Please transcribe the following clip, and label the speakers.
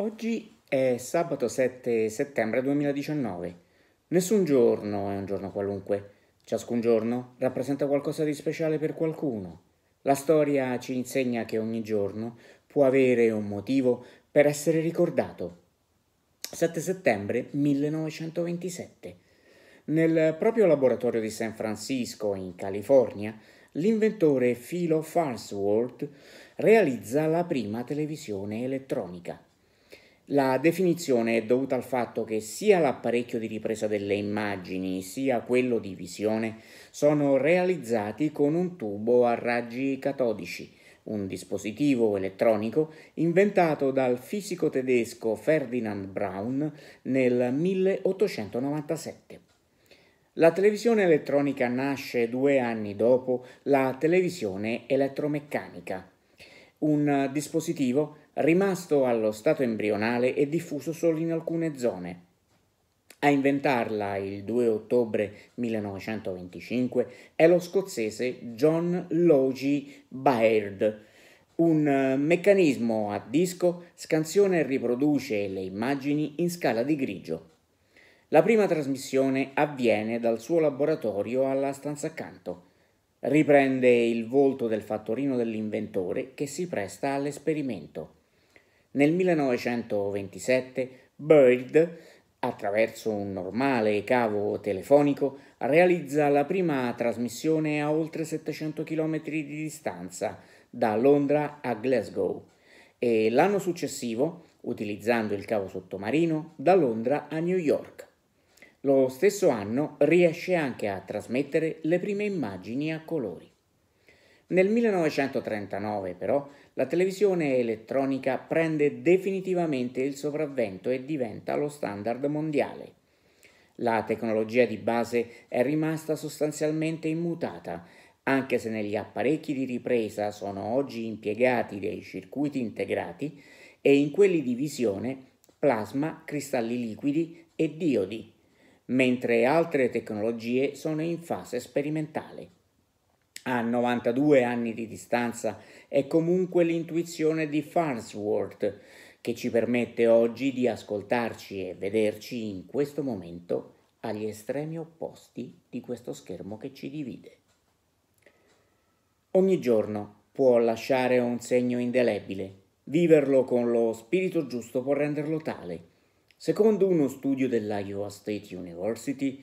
Speaker 1: Oggi è sabato 7 settembre 2019. Nessun giorno è un giorno qualunque. Ciascun giorno rappresenta qualcosa di speciale per qualcuno. La storia ci insegna che ogni giorno può avere un motivo per essere ricordato. 7 settembre 1927. Nel proprio laboratorio di San Francisco, in California, l'inventore Philo Farnsworth realizza la prima televisione elettronica. La definizione è dovuta al fatto che sia l'apparecchio di ripresa delle immagini sia quello di visione sono realizzati con un tubo a raggi catodici, un dispositivo elettronico inventato dal fisico tedesco Ferdinand Braun nel 1897. La televisione elettronica nasce due anni dopo la televisione elettromeccanica, un dispositivo rimasto allo stato embrionale e diffuso solo in alcune zone. A inventarla il 2 ottobre 1925 è lo scozzese John Logie Baird. Un eh, meccanismo a disco scansiona e riproduce le immagini in scala di grigio. La prima trasmissione avviene dal suo laboratorio alla stanza accanto. Riprende il volto del fattorino dell'inventore che si presta all'esperimento. Nel 1927 Bird, attraverso un normale cavo telefonico, realizza la prima trasmissione a oltre 700 km di distanza, da Londra a Glasgow, e l'anno successivo, utilizzando il cavo sottomarino, da Londra a New York. Lo stesso anno riesce anche a trasmettere le prime immagini a colori. Nel 1939 però la televisione elettronica prende definitivamente il sopravvento e diventa lo standard mondiale. La tecnologia di base è rimasta sostanzialmente immutata, anche se negli apparecchi di ripresa sono oggi impiegati dei circuiti integrati e in quelli di visione plasma, cristalli liquidi e diodi, mentre altre tecnologie sono in fase sperimentale a 92 anni di distanza è comunque l'intuizione di Farnsworth che ci permette oggi di ascoltarci e vederci in questo momento agli estremi opposti di questo schermo che ci divide. Ogni giorno può lasciare un segno indelebile, viverlo con lo spirito giusto può renderlo tale. Secondo uno studio della Iowa State University,